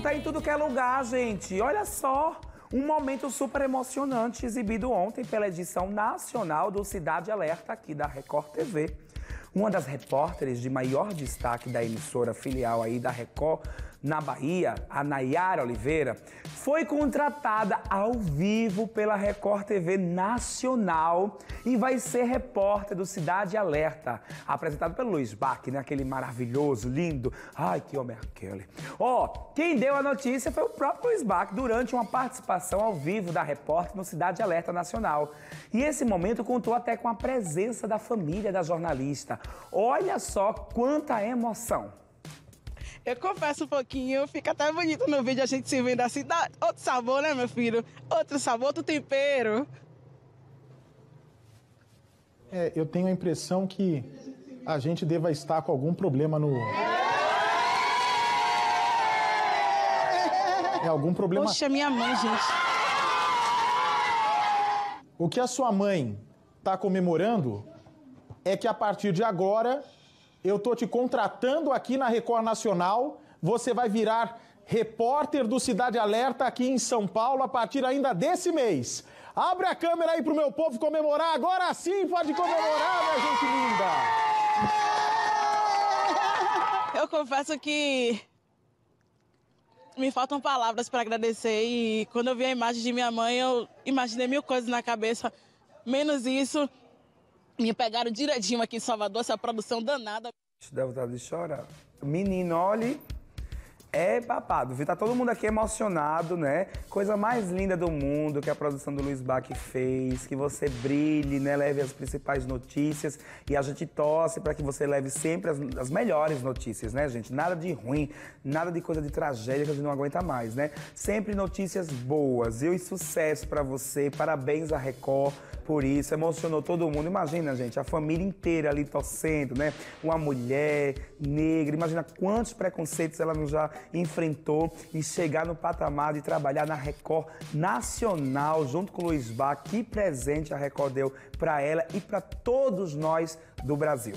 tá em tudo que é lugar, gente. Olha só. Um momento super emocionante exibido ontem pela edição nacional do Cidade Alerta aqui da Record TV. Uma das repórteres de maior destaque da emissora filial aí da Record na Bahia, a Nayara Oliveira, foi contratada ao vivo pela Record TV Nacional e vai ser repórter do Cidade Alerta, apresentado pelo Luiz Bach, né? Aquele maravilhoso, lindo. Ai, que homem aquele. Ó, oh, quem deu a notícia foi o próprio Luiz Bach durante uma participação ao vivo da repórter no Cidade Alerta Nacional. E esse momento contou até com a presença da família da jornalista. Olha só quanta emoção! Eu confesso um pouquinho, fica até bonito no vídeo a gente se vendo assim. Dá outro sabor, né, meu filho? Outro sabor, outro tempero. É, eu tenho a impressão que a gente deva estar com algum problema no. É algum problema. Poxa, minha mãe, gente. O que a sua mãe está comemorando é que a partir de agora eu tô te contratando aqui na Record Nacional, você vai virar repórter do Cidade Alerta aqui em São Paulo a partir ainda desse mês. Abre a câmera aí pro meu povo comemorar. Agora sim pode comemorar, minha gente linda. Eu confesso que me faltam palavras para agradecer e quando eu vi a imagem de minha mãe, eu imaginei mil coisas na cabeça, menos isso. Me pegaram direitinho aqui em Salvador, essa produção danada. Isso estar vontade de chorar. Menino, olha. é papado. viu? Tá todo mundo aqui emocionado, né? Coisa mais linda do mundo que a produção do Luiz Bach fez, que você brilhe, né? Leve as principais notícias e a gente torce para que você leve sempre as, as, melhores notícias, né, gente? Nada de ruim, nada de coisa de tragédia que a gente não aguenta mais, né? Sempre notícias boas, viu? E sucesso para você. Parabéns à Record por isso, emocionou todo mundo. Imagina, gente, a família inteira ali torcendo, né? Uma mulher negra, imagina quantos preconceitos ela não já enfrentou e chegar no patamar de trabalhar na Record Nacional, junto com o Luiz Bar. Que presente a Record deu para ela e para todos nós do Brasil.